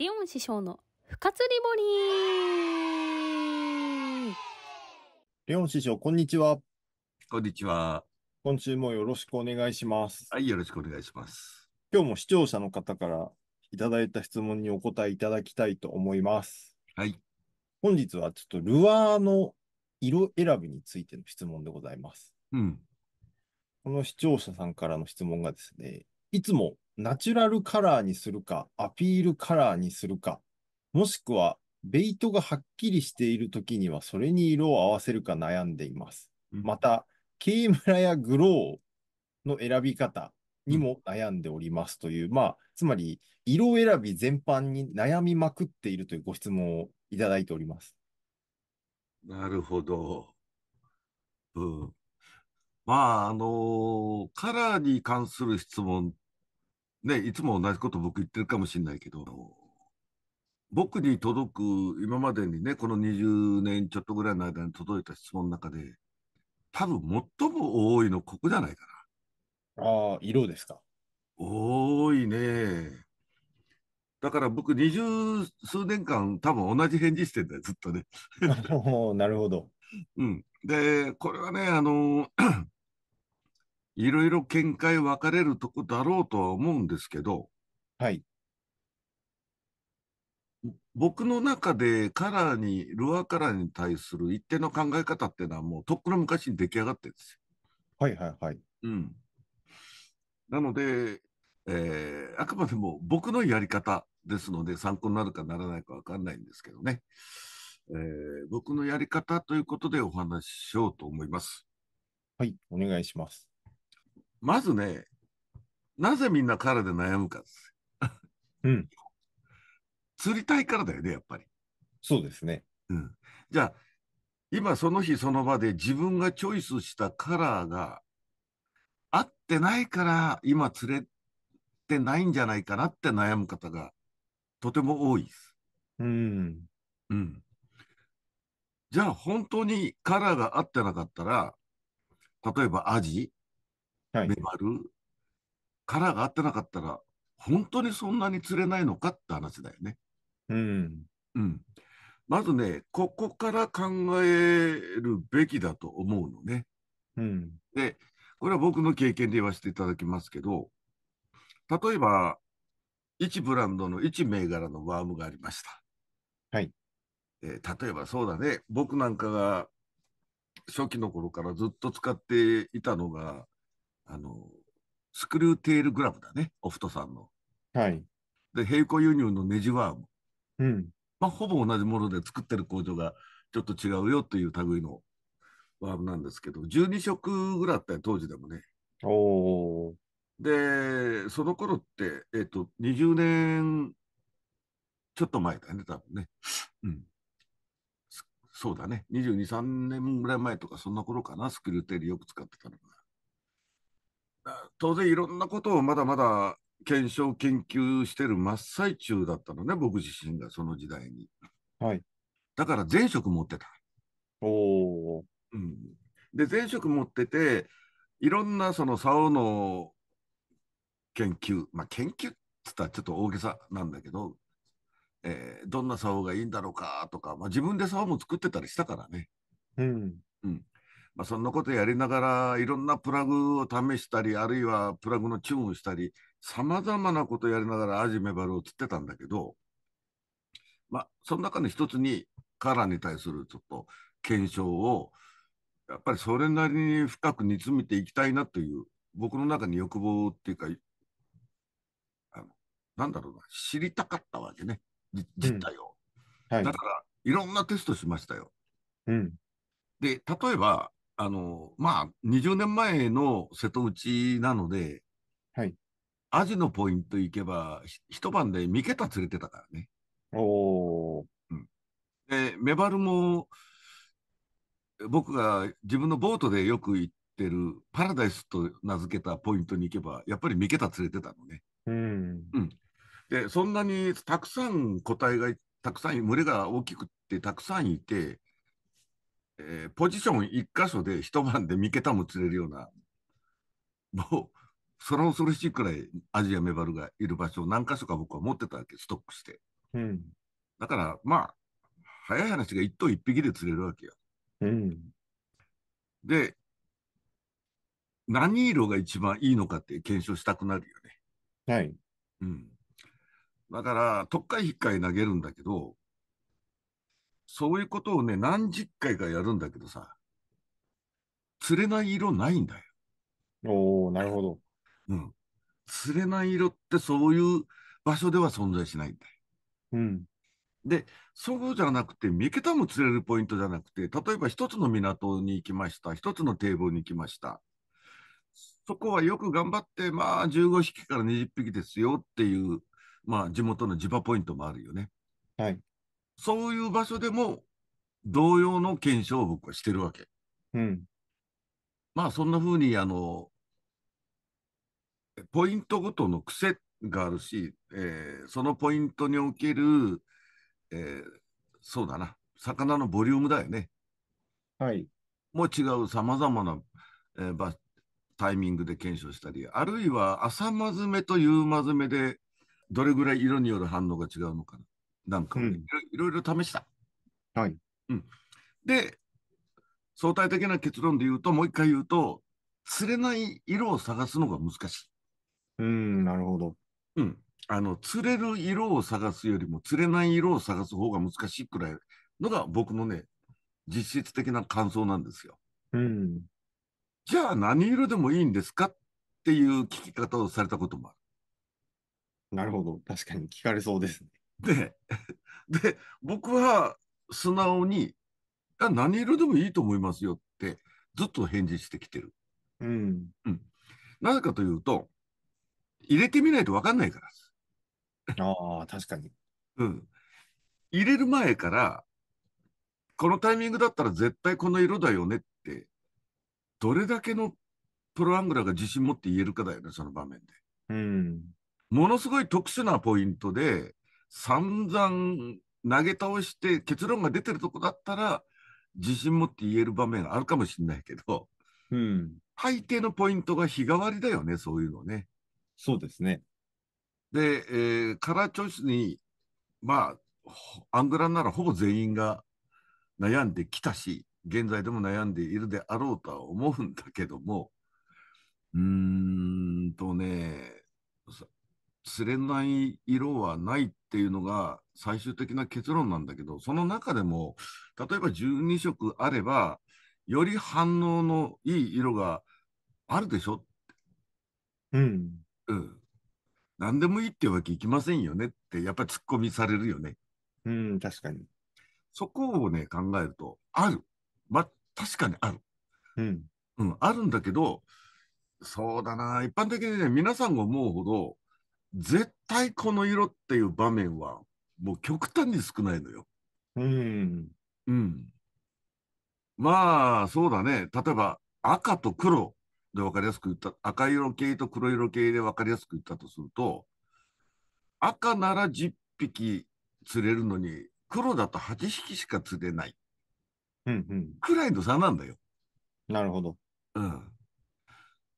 リオン師匠の不活リボリーレオン師匠、こんにちは。こんにちは。今週もよろしくお願いします。はい、よろしくお願いします。今日も視聴者の方からいただいた質問にお答えいただきたいと思います。はい。本日はちょっとルアーの色選びについての質問でございます。うん。この視聴者さんからの質問がですね、いつもナチュラルカラーにするか、アピールカラーにするか、もしくはベイトがはっきりしているときにはそれに色を合わせるか悩んでいます。うん、また、ケイムラやグローの選び方にも悩んでおりますという、うん、まあ、つまり色選び全般に悩みまくっているというご質問をいただいております。なるほど。うん。まあ、あのー、カラーに関する質問ね、いつも同じこと僕言ってるかもしれないけど、僕に届く、今までにね、この20年ちょっとぐらいの間に届いた質問の中で、多分最も多いのここじゃないかな。ああ、色ですか。多いね。だから僕二十数年間多分同じ返事してんだよ、ずっとね。なるほど。うん。で、これはね、あの、いろいろ見解分かれるとこだろうとは思うんですけど、はい。僕の中でカラーに、ルアーカラーに対する一定の考え方っていうのはもうとっくの昔に出来上がってるんですよ。はいはいはい。うん。なので、えー、あくまでも僕のやり方ですので参考になるかならないかわかんないんですけどね。えー、僕のやり方ということでお話ししようと思います。はい、お願いします。まずね、なぜみんな彼で悩むかです。うん。釣りたいからだよね、やっぱり。そうですね。うん。じゃあ、今その日その場で自分がチョイスしたカラーが合ってないから今釣れてないんじゃないかなって悩む方がとても多いです。うん。うん。じゃあ本当にカラーが合ってなかったら、例えばアジ、粘る、殻が合ってなかったら、本当にそんなに釣れないのかって話だよね。うん。うん。まずね、ここから考えるべきだと思うのね。うん。で、これは僕の経験で言わせていただきますけど、例えば、一ブランドの一銘柄のワームがありました。はい。えー、例えばそうだね、僕なんかが初期の頃からずっと使っていたのが、あの、スクリューテールグラブだね、オフトさんの。はい。で、平行輸入のネジワーム。うん。まあ、ほぼ同じもので作ってる工場がちょっと違うよという類のワームなんですけど、12色ぐらいあったよ、当時でもね。おで、その頃って、えっ、ー、と、20年ちょっと前だね、多分ね。うん。そうだね。22、3年ぐらい前とか、そんな頃かな、スクリューテールよく使ってたのが。当然いろんなことをまだまだ検証研究してる真っ最中だったのね、僕自身がその時代に。はい。だから前職持ってた。おお。うん。で、前職持ってて、いろんなその竿の研究、まあ研究っつったらちょっと大げさなんだけど、えー、どんな竿がいいんだろうかとか、まあ自分で竿も作ってたりしたからね。うん。うん。まあ、そんなことやりながら、いろんなプラグを試したり、あるいはプラグのチューンをしたり、さまざまなことやりながらアジメバルを釣ってたんだけど、まあ、その中の一つに、カラーに対するちょっと検証を、やっぱりそれなりに深く煮詰めていきたいなという、僕の中に欲望っていうか、あのなんだろうな、知りたかったわけね、実態を。うんはい、だから、いろんなテストしましたよ。うん、で、例えば、あの、まあ、20年前の瀬戸内なので、はい。アジのポイント行けば、一晩で3桁釣れてたからね。おお。うん。で、メバルも、僕が自分のボートでよく行ってるパラダイスと名付けたポイントに行けば、やっぱり3桁釣れてたのね。うん。うん。で、そんなにたくさん個体が、たくさん群れが大きくってたくさんいて、えー、ポジション一箇所で一晩で三桁も釣れるような、もう、その恐ろしいくらいアジアメバルがいる場所を何箇所か僕は持ってたわけ、ストックして。うん、だから、まあ、早い話が一頭一匹で釣れるわけよ。うん、で、何色が一番いいのかって検証したくなるよね。はい。うん。だから、とっかいひっかい投げるんだけど、そういうことをね、何十回かやるんだけどさ、釣れない色ないんだよ。おおなるほど。うん。釣れない色ってそういう場所では存在しないんだよ。うん。で、そうじゃなくて、三桁も釣れるポイントじゃなくて、例えば一つの港に行きました、一つの堤防に行きました。そこはよく頑張って、まあ、15匹から20匹ですよっていう、まあ、地元の地場ポイントもあるよね。はい。そういう場所でも同様の検証を僕はしてるわけ。うん。まあそんな風に、あの、ポイントごとの癖があるし、えー、そのポイントにおける、えー、そうだな、魚のボリュームだよね。はい。も違う様々な、えー、場、タイミングで検証したり、あるいは朝まずめと夕まずめで、どれぐらい色による反応が違うのかな。なんか、いろいろ試した。はい。うん。で、相対的な結論で言うと、もう一回言うと、釣れない色を探すのが難しい。うん、なるほど。うん。あの、釣れる色を探すよりも釣れない色を探す方が難しいくらいのが僕のね、実質的な感想なんですよ。うん。じゃあ何色でもいいんですかっていう聞き方をされたこともある。なるほど。確かに聞かれそうですね。で、で、僕は素直に、あ何色でもいいと思いますよってずっと返事してきてる。うん。うん。なぜかというと、入れてみないとわかんないからああ、確かに。うん。入れる前から、このタイミングだったら絶対この色だよねって、どれだけのプロアングラーが自信持って言えるかだよね、その場面で。うん。ものすごい特殊なポイントで、散々投げ倒して結論が出てるとこだったら、自信持って言える場面があるかもしれないけど、うん、大抵のポイントが日替わりだよね、そういうのね。そうですね。で、えー、カラーチョイスに、まあ、アングラならほぼ全員が悩んできたし、現在でも悩んでいるであろうとは思うんだけども、うーんとね、釣れない色はないっていうのが最終的な結論なんだけど、その中でも、例えば12色あれば、より反応のいい色があるでしょうん。うん。何でもいいっていうわけいきませんよねって、やっぱり突っ込みされるよね。うん、確かに。そこをね、考えると、ある。まあ、確かにある。うん。うん、あるんだけど、そうだな、一般的にね、皆さんが思うほど、絶対この色っていう場面はもう極端に少ないのよ。うん。うん。まあ、そうだね。例えば赤と黒で分かりやすく言った、赤色系と黒色系で分かりやすく言ったとすると、赤なら10匹釣れるのに、黒だと8匹しか釣れない。うんうん。くらいの差なんだよ。なるほど。うん。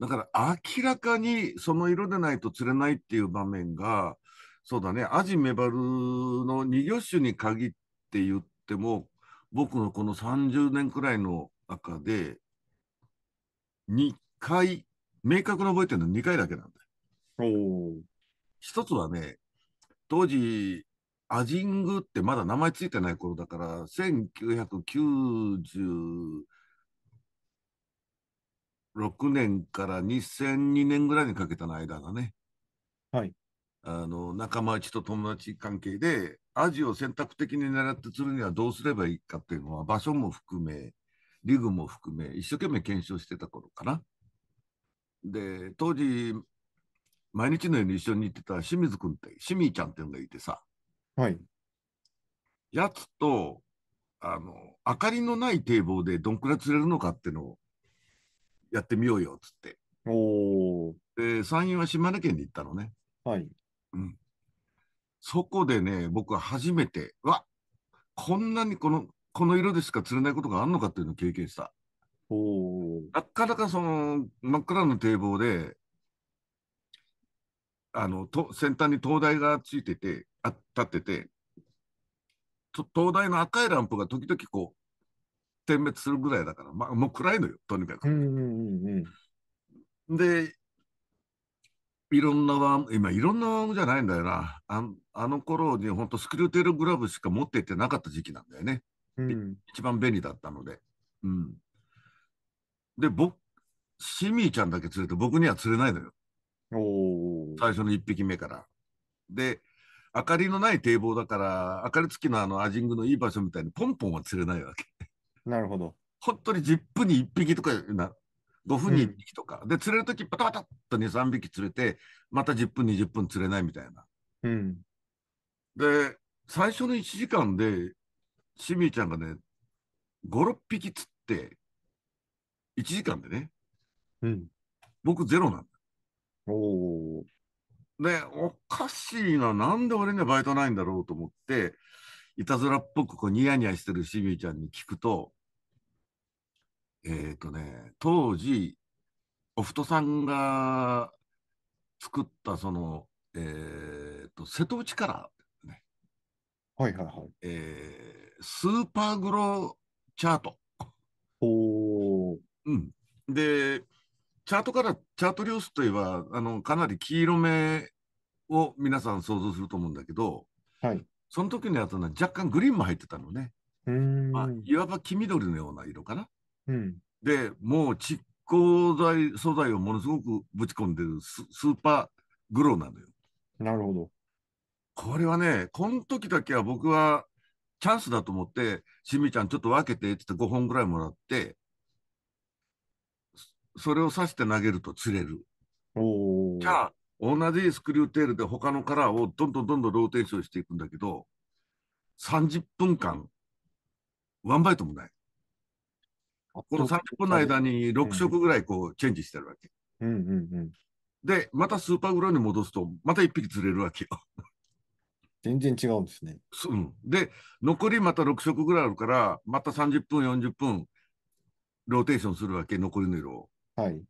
だから明らかにその色でないと釣れないっていう場面が、そうだね、アジメバルの2魚種に限って言っても、僕のこの30年くらいの中で、2回、明確に覚えてるのは2回だけなんだよ。一つはね、当時、アジングってまだ名前ついてない頃だから、1990 6年から2002年ぐらいにかけたの間がね、はい、あの仲間内と友達関係で、アジを選択的に狙って釣るにはどうすればいいかっていうのは、場所も含め、リグも含め、一生懸命検証してた頃かな。で、当時、毎日のように一緒に行ってた清水君って、清水ちゃんっていうのがいてさ、はい。やつと、あの、明かりのない堤防でどんくらい釣れるのかっていうのをやってみようよ、つって。おで、参院は島根県に行ったのね。はい。うん。そこでね、僕は初めて、わこんなにこの、この色でしか釣れないことがあるのかっていうのを経験した。おなかなかその、真っ暗の堤防で、あの、と、先端に灯台がついてて、あ、立ってて、灯台の赤いランプが時々こう、点滅するぐらいだから、まあ、もう暗いのよ、とにかく。で、いろんなワーム、今、いろんなワームじゃないんだよな。ああの頃に、本当スクリューテールグラブしか持っていってなかった時期なんだよね。うん、一番便利だったので。うん、で、僕、シミーちゃんだけ釣れて、僕には釣れないのよ。最初の1匹目から。で、明かりのない堤防だから、明かりつきのあのアジングのいい場所みたいにポンポンは釣れないわけ。なるほど。本当に10分に1匹とかな、5分に1匹とか。うん、で、釣れるとき、パタパタっと2、3匹釣れて、また10分、20分釣れないみたいな。うん。で、最初の1時間で、シミーちゃんがね、5、6匹釣って、1時間でね。うん。僕ゼロなんだ。おで、おかしいな、なんで俺にはバイトないんだろうと思って、いたずらっぽくこうニヤニヤしてるシビーちゃんに聞くと、えっ、ー、とね、当時、おふとさんが作ったその、えっ、ー、と、瀬戸内から、ね、はいはいはい。えー、スーパーグローチャート。おうん。で、チャートから、チャートリオスといえば、あの、かなり黄色めを皆さん想像すると思うんだけど、はい。その時にあったのは若干グリーンも入ってたのね。まあ、いわば黄緑のような色かな。うん、で、もう蓄光材素材をものすごくぶち込んでるスーパーグローなのよ。なるほど。これはね、この時だけは僕はチャンスだと思って、しみちゃんちょっと分けてって言って5本ぐらいもらって、それを刺して投げると釣れる。おじゃあ、同じスクリューテールで他のカラーをどんどんどんどんローテーションしていくんだけど、30分間、ワンバイトもない。この30分の間に6色ぐらいこうチェンジしてるわけ。で、またスーパーグローに戻すと、また1匹釣れるわけよ。全然違うんですね。うん、で、残りまた6色ぐらいあるから、また30分、40分、ローテーションするわけ、残りの色を。はい。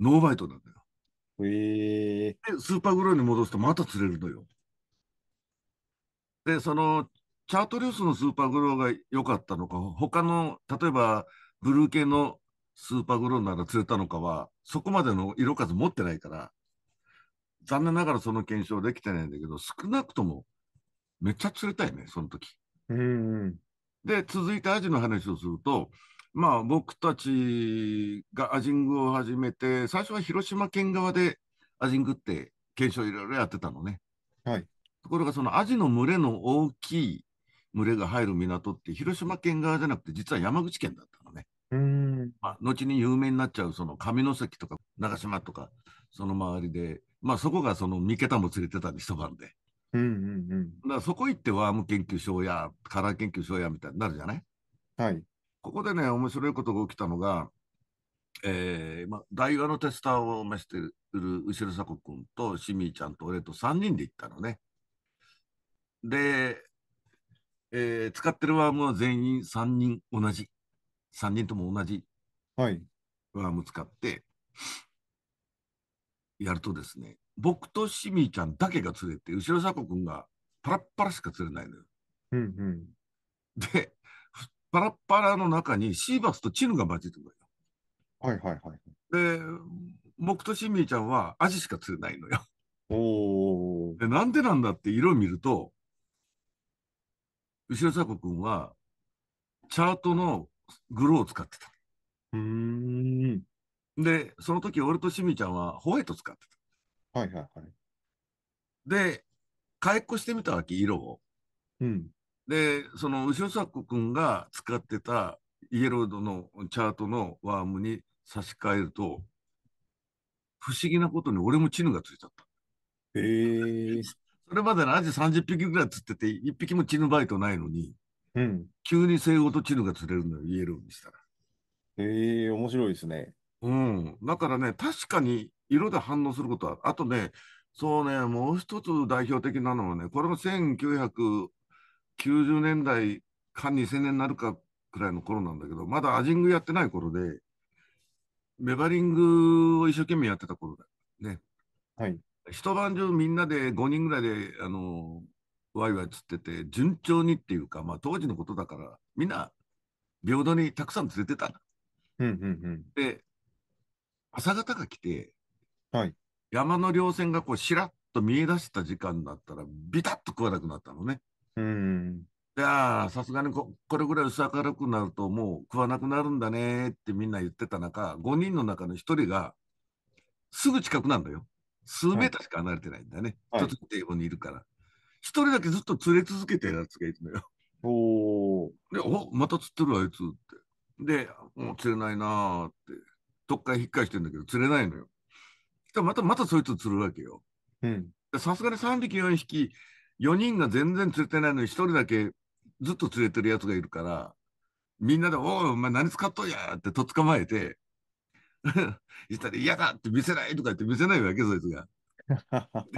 ノーバイトなんだよ。へえで、スーパーグローに戻すとまた釣れるのよ。で、その、チャートリースのスーパーグローが良かったのか、他の、例えば、ブルー系のスーパーグローなら釣れたのかは、そこまでの色数持ってないから、残念ながらその検証できてないんだけど、少なくとも、めっちゃ釣れたいね、その時。うん、で、続いてアジの話をすると、まあ、僕たちがアジングを始めて、最初は広島県側でアジングって検証いろいろやってたのね。はい。ところが、そのアジの群れの大きい群れが入る港って、広島県側じゃなくて、実は山口県だったのね。うん。まあ、後に有名になっちゃう、その上関とか長島とか、その周りで、まあ、そこがその三桁も連れてたで、一晩で。うんうんうん。だからそこ行ってワーム研究所や、カラー研究所やみたいになるじゃないはい。ここでね、面白いことが起きたのが、えー、まあ、大河のテスターを召している後ろ迫子君とシミーちゃんと俺と3人で行ったのね。で、えー、使ってるワームは全員3人同じ。3人とも同じ。はい。ワーム使って、やるとですね、僕とシミーちゃんだけが釣れて、後ろ迫子君がパラッパラしか釣れないのよ。うんうん。で、パラッパラの中にシーバスとチヌが混じってくるのよ。はいはいはい。で、僕とシミーちゃんはアジしか釣れないのよ。おでなんでなんだって色を見ると、後ろ佐子君は、チャートのグローを使ってた。うんで、その時俺とシミちゃんはホワイト使ってた。はいはいはい。で、回復してみたわけ、色を。うん。で、その後ろ作君が使ってたイエロードのチャートのワームに差し替えると、不思議なことに俺もチヌがついちゃった。えそれまでのアジ30匹ぐらい釣ってて、1匹もチヌバイトないのに、うん、急に生後とチヌが釣れるのよ、イエローにしたら。ええ面白いですね。うん。だからね、確かに色で反応することは、あとね、そうね、もう一つ代表的なのはね、これも1 9 0 90年代か2000年になるかくらいの頃なんだけど、まだアジングやってない頃で、メバリングを一生懸命やってた頃だね。はい。一晩中みんなで5人ぐらいで、あの、ワイワイつってて、順調にっていうか、まあ当時のことだから、みんな平等にたくさん連れてた。うんうんうん。で、朝方が来て、はい。山の稜線がこうしらっと見え出した時間だったら、ビタッと食わなくなったのね。うん。いやさすがにこ、これぐらい薄明るくなるともう食わなくなるんだねってみんな言ってた中、5人の中の1人が、すぐ近くなんだよ。数メーターしか離れてないんだね。一、はい、つテーブルにいるから。一、人だけずっと釣れ続けてるやつがいるのよ。おで、おまた釣ってるあいつって。で、もう釣れないなーって。どっか引っ返してんだけど、釣れないのよ。でまた、またそいつ釣るわけよ。うん。さすがに3匹、4匹、4人が全然釣れてないのに1人だけずっと釣れてるやつがいるから、みんなで、おい、お前何使っとんやってとっ捕まえて、し たら嫌だって見せないとか言って見せないわけ、そいつが。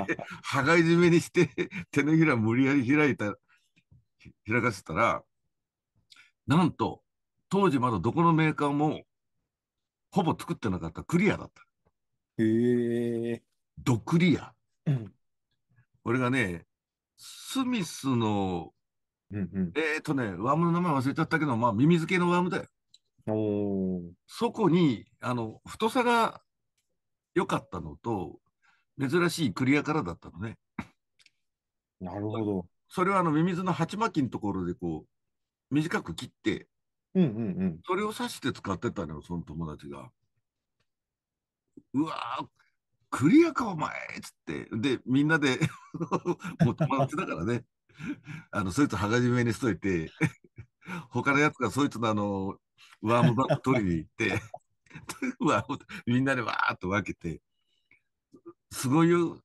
で、羽がい締めにして、手のひら無理やり開いた、開かせたら、なんと、当時まだどこのメーカーも、ほぼ作ってなかったクリアだった。へえ。ドクリア。うん、俺がね、スミスの、うんうん、えっ、ー、とね、ワームの名前忘れちゃったけど、まあ、耳付けのワームだよ。おそこに、あの、太さが良かったのと、珍しいクリアからだったのね。なるほど。それはあの、ミミズの鉢巻きのところでこう、短く切って、うんうんうん。それを刺して使ってたのよ、その友達が。うわークリアかお前っつって、で、みんなでもう友達だからね、あの、そいつはがじめにしといて、他のやつがそいつのあの、ワームバッグ取りに行って、みんなでわーっと分けて、すごいよ、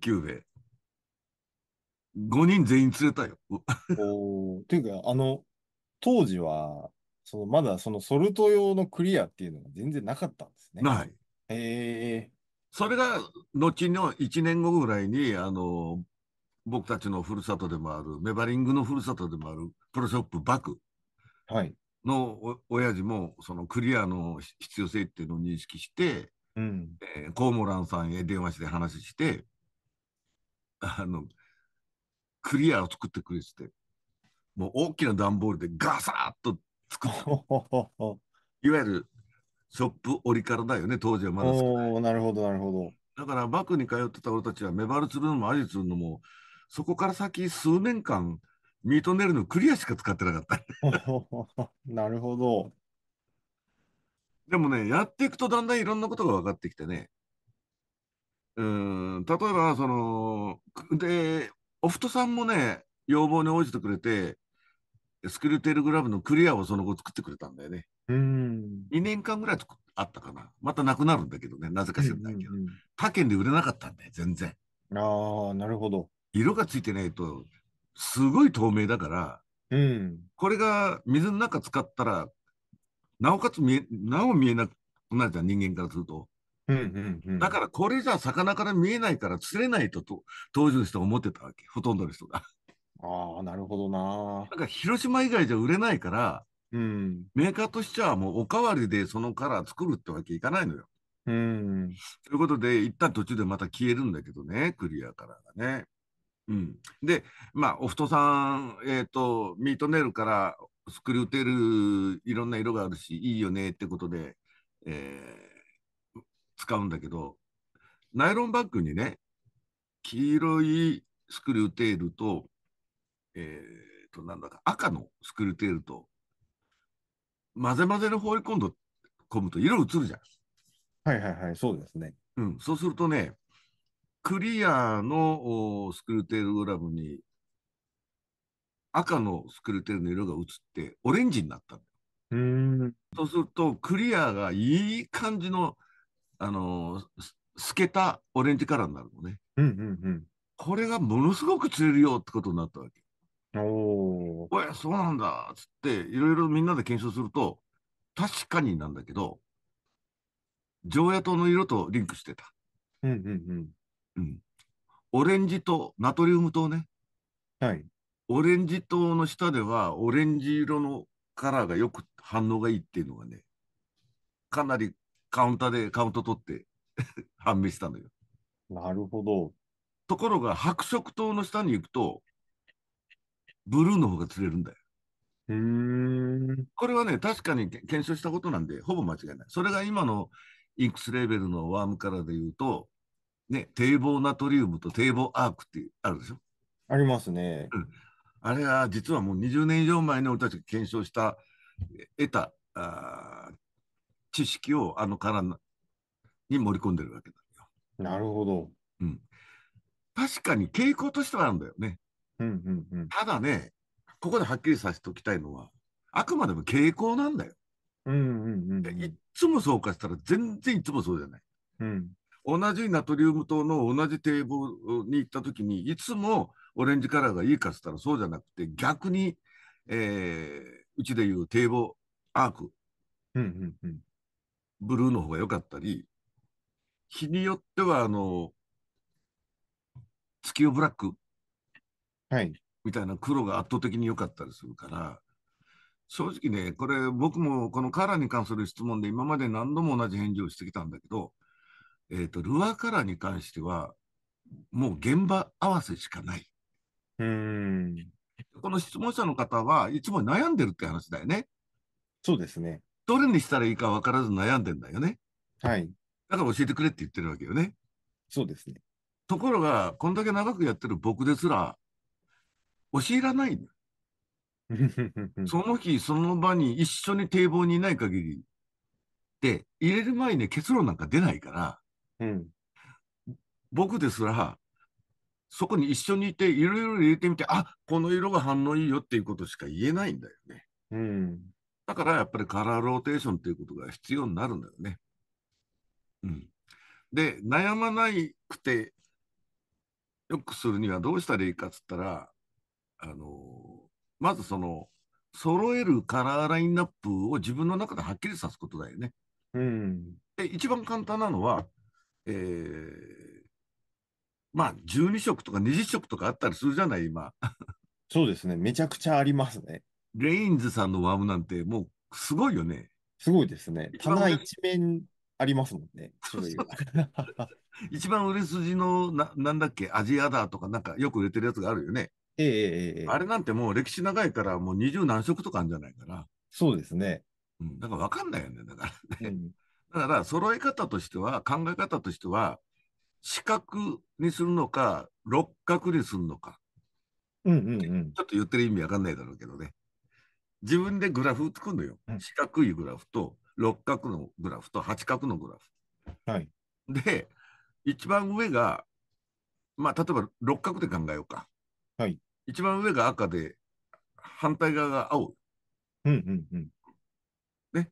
久兵衛。5人全員連れたよ。おていうか、あの、当時は、そのまだそのソルト用のクリアっていうのが全然なかったんですね。ない。へえー。それが、後の1年後ぐらいに、あの、僕たちのふるさとでもある、メバリングのふるさとでもある、プロショップバクのお親父も、そのクリアの必要性っていうのを認識して、うんえー、コウモランさんへ電話して話して、あの、クリアを作ってくれてて、もう大きな段ボールでガサッと作って、いわゆるショップ折りからだよね、当時はまだおなるほど、なるほど。だから、バクに通ってた俺たちは、メバルつるのもアジつるのも、そこから先数年間、ミートネルのクリアしか使ってなかった。なるほど。でもね、やっていくとだんだんいろんなことが分かってきてね。うん、例えば、その、で、オフトさんもね、要望に応じてくれて、スクリューテールグラブのクリアをその後作ってくれたんだよね。うん2年間ぐらいあったかな。またなくなるんだけどね、なぜか知らないけど。うんうんうん、他県で売れなかったんだよ、全然。ああ、なるほど。色がついてないと、すごい透明だから、うん、これが水の中使ったら、なおかつ見え、なお見えなくなるじゃん、人間からすると。うんうんうん、だからこれじゃ魚から見えないから釣れないとと当時の人は思ってたわけほとんどの人が。ああなるほどな。んか広島以外じゃ売れないからうん、メーカーとしてはもうおかわりでそのカラー作るってわけいかないのよ。うん、ということで、一旦途中でまた消えるんだけどね、クリアカラーがね。うん、で、まあ、オフトさん、えっ、ー、と、ミートネイルからスクリューテール、いろんな色があるし、いいよねってことで、えー、使うんだけど、ナイロンバッグにね、黄色いスクリューテールと、えっ、ー、と、なんだか、赤のスクリューテールと、混ぜ混ぜで放り込んど込むと色移るじゃん。はいはいはい、そうですね。うん、そうするとね、クリアのスクリューテールグラムに赤のスクリューテールの色が移ってオレンジになったうんそうするとクリアがいい感じの、あの透けたオレンジカラーになるのね。うんうんうん、これがものすごく釣れるよってことになったわけ。おおや、そうなんだ、つって、いろいろみんなで検証すると、確かになんだけど、常夜灯の色とリンクしてた。うんうんうん。うん。オレンジとナトリウム灯ね。はい。オレンジ灯の下では、オレンジ色のカラーがよく反応がいいっていうのがね、かなりカウンターでカウント取って 判明したのよ。なるほど。ところが、白色灯の下に行くと、ブルーの方が釣れるんだよ。これはね、確かに検証したことなんで、ほぼ間違いない。それが今のインクスレーベルのワームカラーで言うと、ね、堤防ナトリウムと堤防アークってあるでしょありますね、うん。あれは実はもう20年以上前に俺たちが検証した、得たあ知識をあのカラーに盛り込んでるわけだよ。なるほど。うん。確かに傾向としてはあるんだよね。うんうんうん、ただね、ここではっきりさせておきたいのは、あくまでも傾向なんだよ。うんうんうん、いっつもそうかしたら全然いつもそうじゃない。うん、同じナトリウム糖の同じ堤防に行った時にいつもオレンジカラーがいいかしつったらそうじゃなくて逆に、えー、うちでいう堤防アーク、うんうんうん、ブルーの方が良かったり日によってはあの月夜ブラックはい、みたいな黒が圧倒的に良かったりするから、正直ね、これ僕もこのカラーに関する質問で今まで何度も同じ返事をしてきたんだけど、えっ、ー、と、ルアーカラーに関しては、もう現場合わせしかない。うんこの質問者の方はいつも悩んでるって話だよね。そうですね。どれにしたらいいか分からず悩んでんだよね。はい。だから教えてくれって言ってるわけよね。そうですね。ところが、こんだけ長くやってる僕ですら、教えらない その日、その場に一緒に堤防にいない限り、で、入れる前に結論なんか出ないから、うん、僕ですら、そこに一緒にいて、いろいろ入れてみて、あこの色が反応いいよっていうことしか言えないんだよね。うん、だからやっぱりカラーローテーションっていうことが必要になるんだよね。うん、で、悩まなくて、よくするにはどうしたらいいかっつったら、あの、まずその、揃えるカラーラインナップを自分の中ではっきりさすことだよね。うん。で、一番簡単なのは、えー、まあ、12色とか20色とかあったりするじゃない、今。そうですね。めちゃくちゃありますね。レインズさんのワームなんてもうすごいよね。すごいですね。棚一面ありますもんね。そ ういう。一番売れ筋のな、なんだっけ、アジアダーとかなんかよく売れてるやつがあるよね。ええええ。あれなんてもう歴史長いから、もう二十何色とかあるんじゃないかな。そうですね。うん、だから分かんないよね、だからね。うん、だから、揃え方としては、考え方としては、四角にするのか、六角にするのか。うんうんうん。ちょっと言ってる意味分かんないだろうけどね。自分でグラフ作るのよ。四角いグラフと、六角のグラフと八角のグラフ。はい。で、一番上が、まあ、例えば六角で考えようか。はい、一番上が赤で、反対側が青。うんうんうん。ね。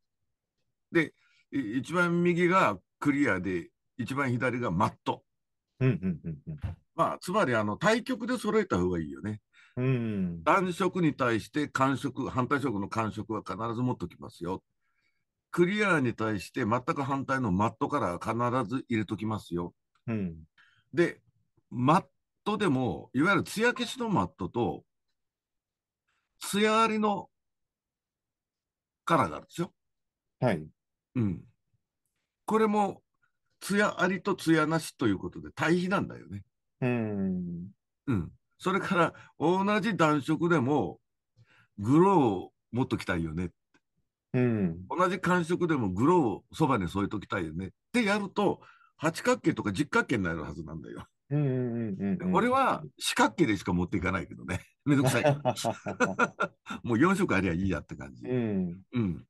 で、一番右がクリアで、一番左がマット。うんうんうんうん。まあ、つまり、あの、対極で揃えた方がいいよね。うん。色に対して寒色、反対色の寒色は必ず持っときますよ。クリアに対して全く反対のマットカラー必ず入れときますよ。うん。で、マットでも、いわゆる艶消しのマットと、艶ありのカラーがあるんですよ。はい。うん。これも、艶ありと艶なしということで対比なんだよね。うん。うん。それから、同じ暖色でも、グローを持っときたいよね。うん。同じ感触でもグローをそばに添えときたいよね。ってやると、八角形とか十角形になるはずなんだよ。俺は四角形でしか持っていかないけどね。めんどくさい。もう4色ありゃいいやって感じ。うん、うん。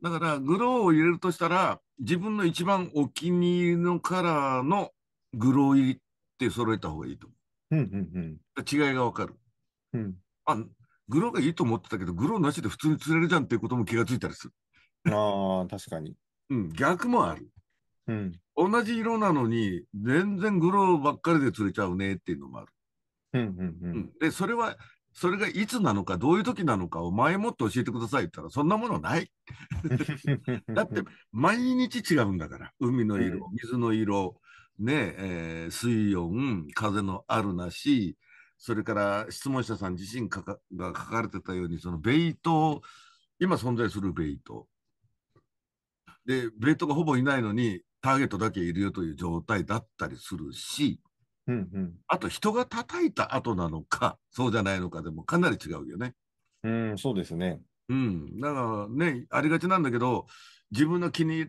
だから、グローを入れるとしたら、自分の一番お気に入りのカラーのグロー入りって揃えた方がいいと思う。うんうんうん、違いがわかる。うん。あ、グローがいいと思ってたけど、グローなしで普通に釣れるじゃんっていうことも気がついたりする。ああ、確かに。うん、逆もある。うん。同じ色なのに、全然グローばっかりで釣れちゃうねっていうのもある。うんうんうんで、それは、それがいつなのか、どういう時なのかを前もって教えてくださいって言ったら、そんなものない。だって、毎日違うんだから。海の色、水の色、ねえー、水温、風のあるなし、それから質問者さん自身が書かれてたように、そのベイト、今存在するベイト。で、ベイトがほぼいないのに、ターゲットだけいるよという状態だったりするし、うんうん、あと人が叩いた後なのか、そうじゃないのかでもかなり違うよね。うん、そうですね。うん、だからね、ありがちなんだけど、自分の気に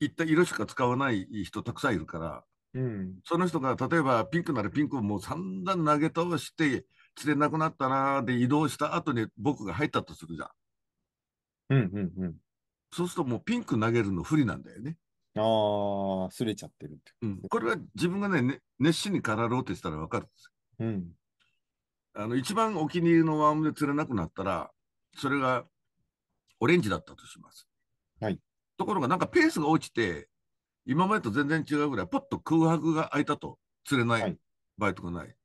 入った色しか使わない人たくさんいるから、うん、その人が例えばピンクならピンクをもう散々投げ倒して、釣れなくなったなーで移動した後に僕が入ったとするじゃん。うんうんうん。そうするともうピンク投げるの不利なんだよね。ああ、すれちゃってるってこ,、うん、これは自分がね、ね熱心に絡ろうってしたらわかるんですよ。うん。あの、一番お気に入りのワームで釣れなくなったら、それがオレンジだったとします。はい。ところがなんかペースが落ちて、今までと全然違うぐらい、ポッと空白が空いたと釣れない場合とかない。はい、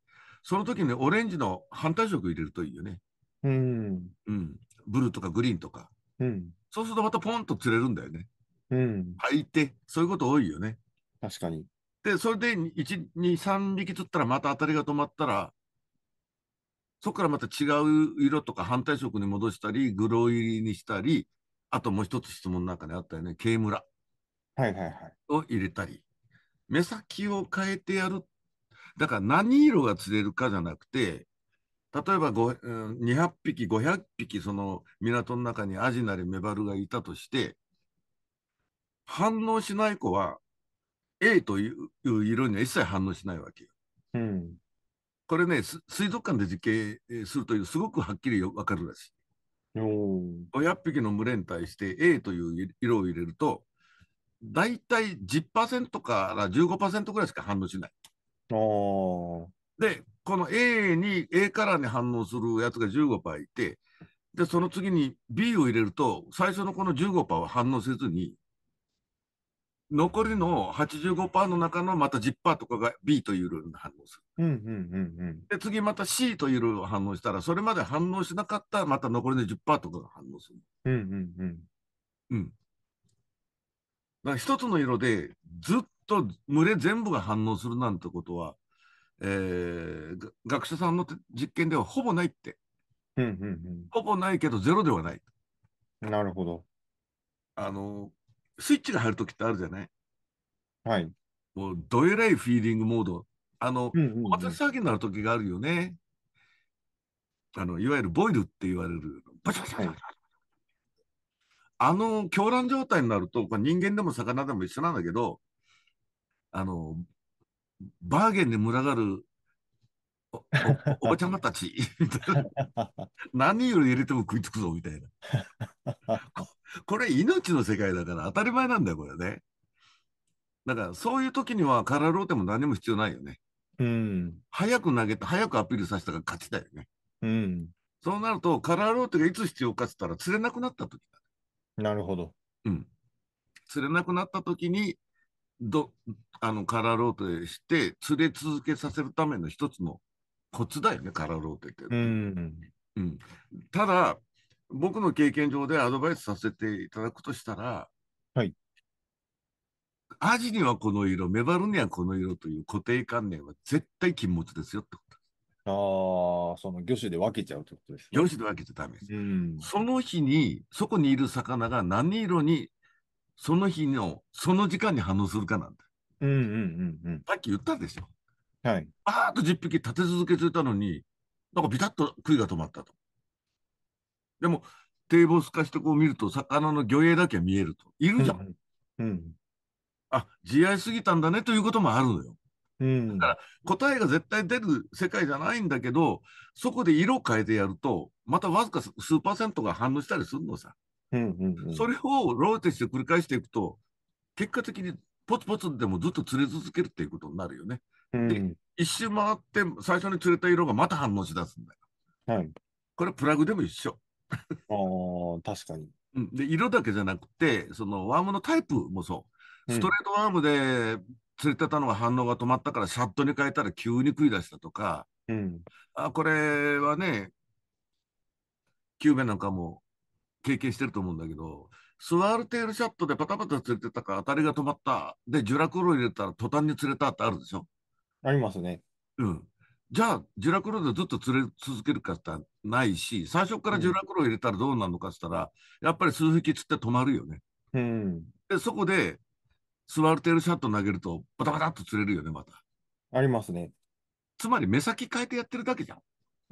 その時にオレンジの反対色入れるといいよね。うん。うん。ブルーとかグリーンとか。うん。そうするとまたポンと釣れるんだよね。うん。履いて、そういうこと多いよね。確かに。で、それで1、2、3匹釣ったらまた当たりが止まったら、そこからまた違う色とか反対色に戻したり、グロー入りにしたり、あともう一つ質問の中にあったよね、ム村。はいはいはい。を入れたり。目先を変えてやる。だから何色が釣れるかじゃなくて、例えば200匹、500匹、その港の中にアジなりメバルがいたとして、反応しない子は A という色には一切反応しないわけよ。うん、これね水族館で実験するというすごくはっきり分かるらしい。500匹の群れに対して A という色を入れると大体10%から15%ぐらいしか反応しない。でこの A に A カラーに反応するやつが15%いてでその次に B を入れると最初のこの15%は反応せずに残りの85%の中のまた10%とかが B というルールに反応する。うんうんうんうん、で次また C というルールを反応したらそれまで反応しなかったまた残りの10%とかが反応する。うんうんうんうん、だから一つの色でずっと群れ全部が反応するなんてことは、えー、学者さんの実験ではほぼないって。うんうんうん、ほぼないけどゼロではない。なるほど。あのスイッチが入る時ってあるじゃないはい。もう、どえらいフィーリングモード。あの、お祭り騒ぎになるきがあるよね。あの、いわゆるボイルって言われる、バババはい、あの、狂乱状態になると、これ人間でも魚でも一緒なんだけど、あの、バーゲンで群がるお、お、おばちゃまたち、何より入れても食いつくぞ、みたいな。ここれ命の世界だから当たり前なんだよ、これね。だからそういう時にはカラーローテも何も必要ないよね。うん。早く投げて、早くアピールさせたら勝ちだよね。うん。そうなると、カラーローテがいつ必要かって言ったら、釣れなくなった時だ。なるほど。うん。釣れなくなった時に、ど、あの、カラーローテして、釣れ続けさせるための一つのコツだよね、カラーローテって。うん。うん、ただ、僕の経験上でアドバイスさせていただくとしたら、はい。アジにはこの色、メバルにはこの色という固定観念は絶対禁物ですよってことです。ああ、その魚種で分けちゃうってことです、ね、魚種で分けちゃダメです。うん、その日に、そこにいる魚が何色に、その日の、その時間に反応するかなんだ。うんうんうんうん。さっき言ったでしょ。はい。バーと10匹立て続けついたのに、なんかビタッと杭が止まったと。でも、堤防透かしてこう見ると、魚の魚影だけ見えると。いるじゃん。うん。うん、あ、慈愛すぎたんだねということもあるのよ。うん、だから答えが絶対出る世界じゃないんだけど、そこで色を変えてやると、またわずか数パーセントが反応したりするのさ。うんうんうん、それをローテして繰り返していくと、結果的にポツポツでもずっと釣れ続けるっていうことになるよね。うん、で、一周回って最初に釣れた色がまた反応しだすんだよ。はい、これプラグでも一緒。ああ、確かに。うん、で、色だけじゃなくて、そのワームのタイプもそう。ストレートワームで釣れてたのが反応が止まったから、シャットに変えたら急に食い出したとか、うん、あこれはね、キュウメなんかも経験してると思うんだけど、スワールテールシャットでパタパタ釣れてたから当たりが止まった。で、ジュラクロ入れたら途端に釣れたってあるでしょありますね。うん。じゃあ、ジュラクロでずっと釣れ続けるかってないし、最初からジュラクロを入れたらどうなるのかって言ったら、やっぱり数匹つって止まるよね。うん、で、そこで、スワルテールシャット投げると、バタバタっと釣れるよね、また。ありますね。つまり目先変えてやってるだけじゃん。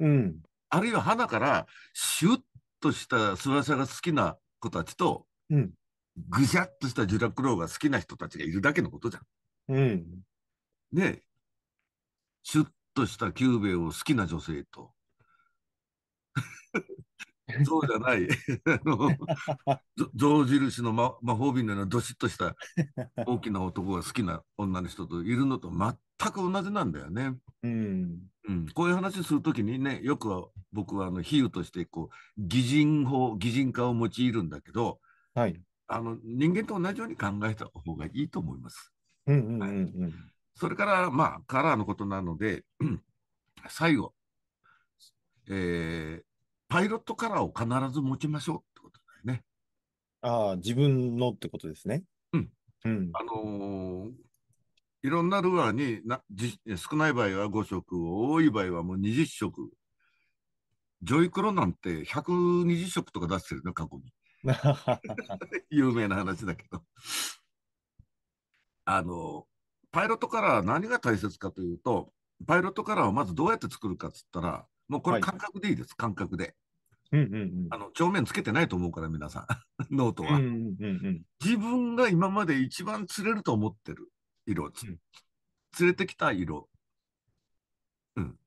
うん。あるいは花からシュッとしたスワさが好きな子たちと、うん、ぐしゃっとしたジュラクロが好きな人たちがいるだけのことじゃん。うん。ねシュッとしたキューベを好きな女性と、そうじゃない。象印の、ま、魔法瓶のようなどしっとした 大きな男が好きな女の人といるのと全く同じなんだよね。うん。うん、こういう話するときにね、よくは僕はあの比喩として、こう、擬人法、擬人化を用いるんだけど、はい。あの、人間と同じように考えた方がいいと思います。うんそれから、まあ、カラーのことなので、最後、えー、パイロットカラーを必ず持ちましょうってことだよね。ああ、自分のってことですね。うん。うん、あのー、いろんなルアーになじ、少ない場合は5色、多い場合はもう20色。ジョイクロなんて120色とか出してるの、過去に。有名な話だけど。あの、パイロットカラー何が大切かというと、パイロットカラーをまずどうやって作るかっつったら、もうこれ感覚でいいです、はい、感覚で。うんうんあの、帳面つけてないと思うから、皆さん。ノートは、自分が今まで一番釣れると思ってる色、つ、うん、釣れてきた色。うん。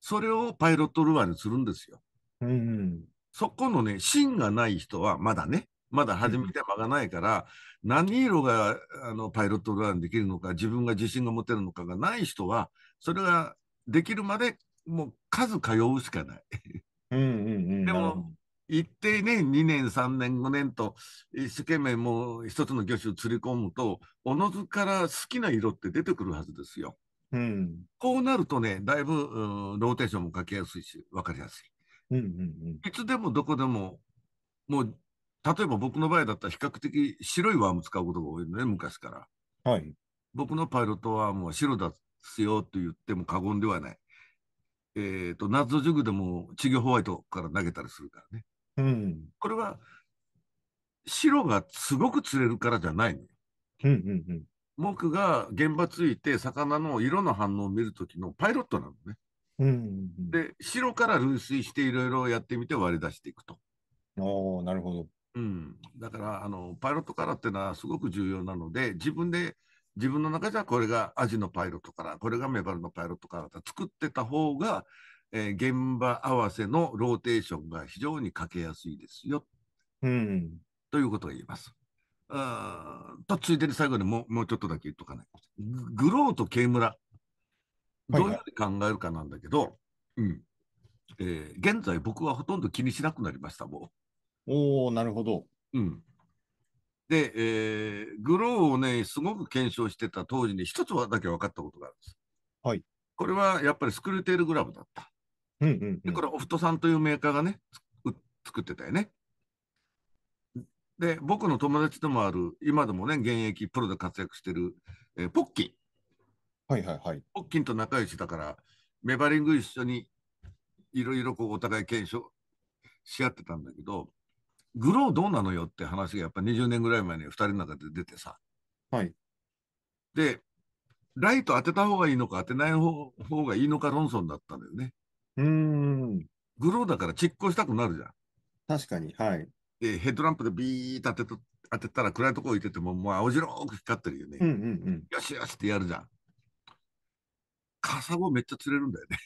それをパイロットルアーにするんですよ。うん、うん、そこのね、芯がない人はまだね、まだ始めて間がないから、うん、何色があのパイロットルアーにできるのか、自分が自信が持てるのかがない人は、それができるまでもう数通うしかない。うんうんでも、一定ね、2年、3年、5年と、一生懸命もう一つの魚種を釣り込むと、おのずから好きな色って出てくるはずですよ。うん、こうなるとね、だいぶ、ローテーションもかけやすいし、分かりやすい。うんうんうん、いつでもどこでも、もう、例えば僕の場合だったら比較的白いワーム使うことが多いのね、昔から。はい。僕のパイロットワームは白だっすよと言っても過言ではない。えっ、ー、と、夏の塾でも稚魚ホワイトから投げたりするからね。うん。これは、白がすごく釣れるからじゃないのよ。うんうんうん。僕が現場ついて魚の色の反応を見るときのパイロットなのね。うんうんうん、で、白から類水していろいろやってみて割り出していくと。おなるほど。うん。だから、あの、パイロットからっていうのはすごく重要なので、自分で自分の中じゃこれがアジのパイロットから、これがメバルのパイロットから作ってた方が、えー、現場合わせのローテーションが非常にかけやすいですよ。うん、ということを言います。あと、ついでに最後にももうちょっとだけ言っとかない。グローとケイムラ、どういうふうに考えるかなんだけど、うんえ現在僕はほとんど気にしなくなりました、もう。おおなるほど。うん。で、えー、グローをね、すごく検証してた当時に一つだけ分かったことがあるんです。はい。これはやっぱりスクリューテールグラブだった。うんうん、うん、で、これオフトさんというメーカーがね、作ってたよね。で、僕の友達でもある、今でもね、現役プロで活躍してる、えー、ポッキン。はいはいはい。ポッキンと仲良しだから、メバリング一緒にいろいろこうお互い検証し合ってたんだけど、グローどうなのよって話がやっぱ20年ぐらい前に2人の中で出てさ。はい。で、ライト当てた方がいいのか当てない方方がいいのか論争だったんだよね。うん。グローだからちっこしたくなるじゃん。確かに。はい。で、ヘッドランプでビーッと当て当てたら暗いとこ置いてても、もう青白く光ってるよね。うんうんうん。よしよしってやるじゃん。カサゴめっちゃ釣れるんだよね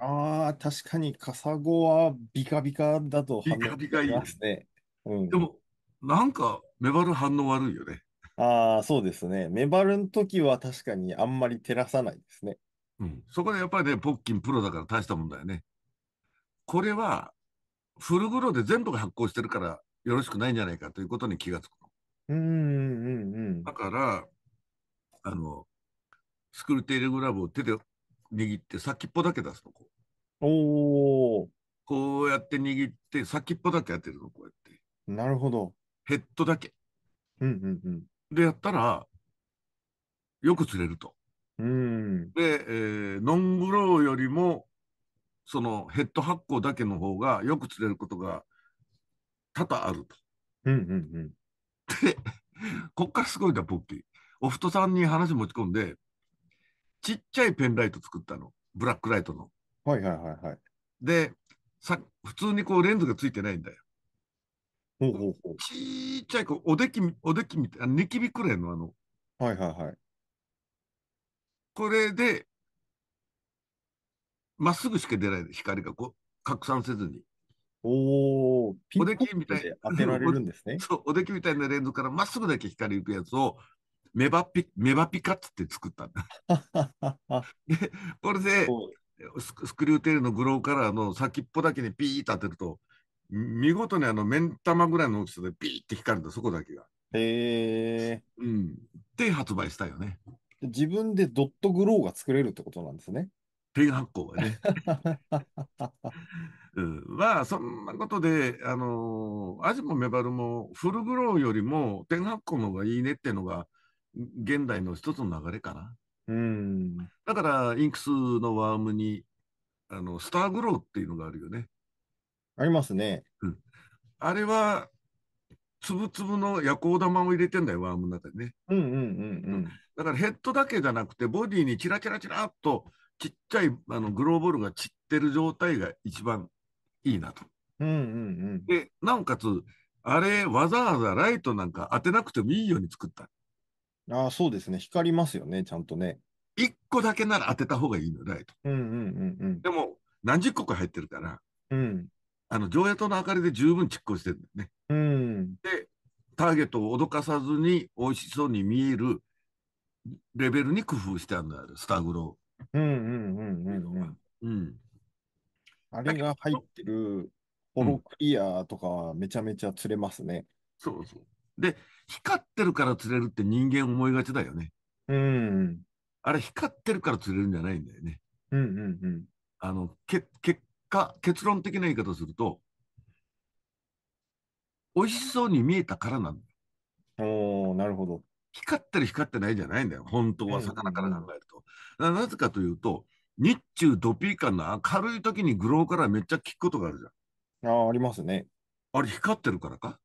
ああ、確かにカサゴはビカビカだと、ね。ビカビカいいですね。でも、なんか、メバル反応悪いよね。ああ、そうですね。メバルの時は確かにあんまり照らさないですね。うん。そこでやっぱりね、ポッキンプロだから大したもんだよね。これは、フルグロで全部が発行してるからよろしくないんじゃないかということに気がつくうんうんうん。だから、あの、スクールテールグラブを手で握って先っぽだけ出すの、こう。おお。こうやって握って先っぽだけやってるの、こうやって。なるほど。ヘッドだけ。うんうんうん。で、やったら、よく釣れると。うん。で、えー、ノングローよりも、そのヘッド発光だけの方がよく釣れることが多々あると。うんうんうん。で、こっからすごいんだ、ポッキー。オフトさんに話持ち込んで、ちっちゃいペンライト作ったの。ブラックライトの。はいはいはいはい。で、さ、普通にこうレンズがついてないんだよ。ほうほうほう。ちっちゃい子、おでき、おできみたいな、ニキビくらいのあの、はいはいはい。これで、まっすぐしか出ない光がこう拡散せずに。おお、ピンおできみたいな。当てられるんですね。そう、おできみたいなレンズからまっすぐだけ光行くやつを、メバピ、メバピカっツって作ったんだ。で、これで、スクリューテールのグローカラーの先っぽだけにピーッと当てると、見事にあの目ん玉ぐらいの大きさでピーって光るんだそこだけが。へえ。うん。で発売したよね。自分でドットグローが作れるってことなんですね。低発行がね。うん、まあそんなことで、あのー、アジもメバルもフルグローよりも天発行の方がいいねっていうのが現代の一つの流れかな。うん、だからインクスのワームにあのスターグローっていうのがあるよね。ありますね。うん、あれは、つぶつぶの夜光玉を入れてんだよ、ワームの中にね。うんうんうんうん。だからヘッドだけじゃなくて、ボディにチラチラチラっとちっちゃいあのグローボールが散ってる状態が一番いいなと。うんうんうん、で、なおかつ、あれ、わざわざライトなんか当てなくてもいいように作った。ああ、そうですね。光りますよね、ちゃんとね。一個だけなら当てた方がいいの、ライト。うんうんうんうん。でも、何十個か入ってるから。うん。あの常夜灯の明かりで十分蓄光してるんだよね。うん、でターゲットを脅かさずに美味しそうに見えるレベルに工夫してあるんだよスタグロー。うんうんうんうんうん。うん、あれが入ってるホロクリアとかはめちゃめちゃ釣れますね。そうそう。で、光ってるから釣れるって人間思いがちだよね。うん。あれ光ってるから釣れるんじゃないんだよね。うんうんうん。あの、け結果、結論的な言い方すると、美味しそうに見えたからなんだよ。おなるほど。光ってる光ってないじゃないんだよ。本当は魚から考えると。うん、なぜかというと、日中ドピー感の明るい時にグローからめっちゃ効くことがあるじゃん。ああ、ありますね。あれ光ってるからか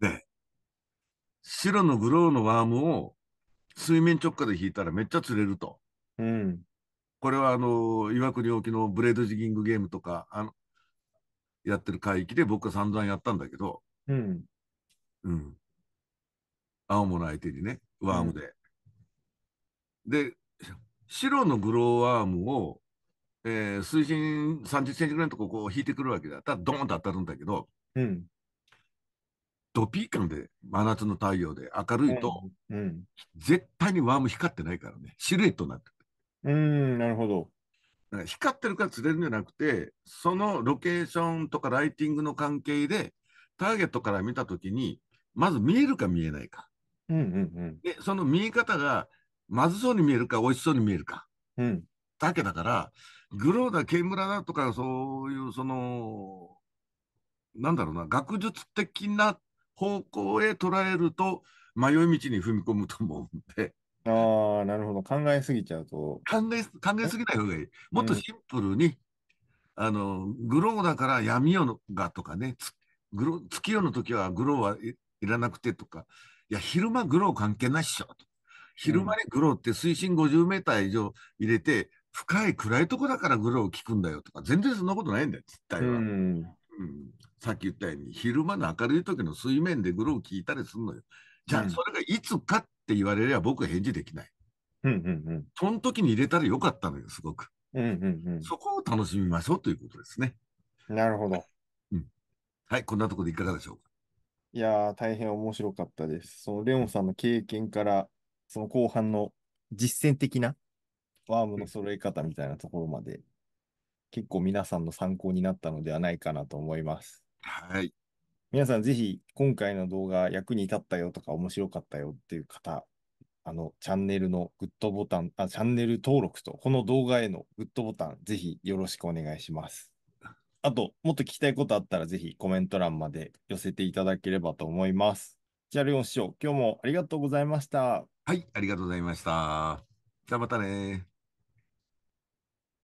で、白のグローのワームを水面直下で引いたらめっちゃ釣れると。うん。これはあの岩国沖のブレードジギングゲームとかあのやってる海域で僕は散々やったんだけど、うん。うん。青物相手にね、ワームで。うん、で、白のグローワームを、えー、水深30センチぐらいのとここう引いてくるわけだ。ったらドーンと当たるんだけど、うん。ドピー感で、真夏の太陽で明るいと、うん、うん、絶対にワーム光ってないからね、シルエットになってる。うん、なるほど。光ってるから釣れるんじゃなくて、そのロケーションとかライティングの関係で、ターゲットから見たときに、まず見えるか見えないか。うんうんうん。で、その見え方が、まずそうに見えるか、美味しそうに見えるか。うん。だけだから、グローだ、ケイムラだとか、そういう、その、なんだろうな、学術的な方向へ捉えると、迷い道に踏み込むと思うんで、ああ、なるほど。考えすぎちゃうと。考え、考えすぎない方がいい。もっとシンプルに、あの、グローだから闇夜がとかね、つグロ月夜の時はグローはいいらなくてとか、いや、昼間グロー関係ないっしょ。昼間にグローって水深50メーター以上入れて、深い暗いとこだからグローを効くんだよとか、全然そんなことないんだよ、実態は。うんさっき言ったように、昼間の明るい時の水面でグローを効いたりするのよ。じゃあ、それがいつかって言われれば僕は返事できない。うんうんうん。その時に入れたらよかったのよ、すごく。うんうんうん。そこを楽しみましょうということですね。なるほど。うん。はい、こんなところでいかがでしょうか。いやー、大変面白かったです。そのレオンさんの経験から、その後半の実践的なワームの揃え方みたいなところまで、結構皆さんの参考になったのではないかなと思います。はい。皆さんぜひ今回の動画役に立ったよとか面白かったよっていう方、あのチャンネルのグッドボタン、あチャンネル登録とこの動画へのグッドボタンぜひよろしくお願いします。あと、もっと聞きたいことあったらぜひコメント欄まで寄せていただければと思います。じゃあ、レオン師匠、今日もありがとうございました。はい、ありがとうございました。じゃあまたね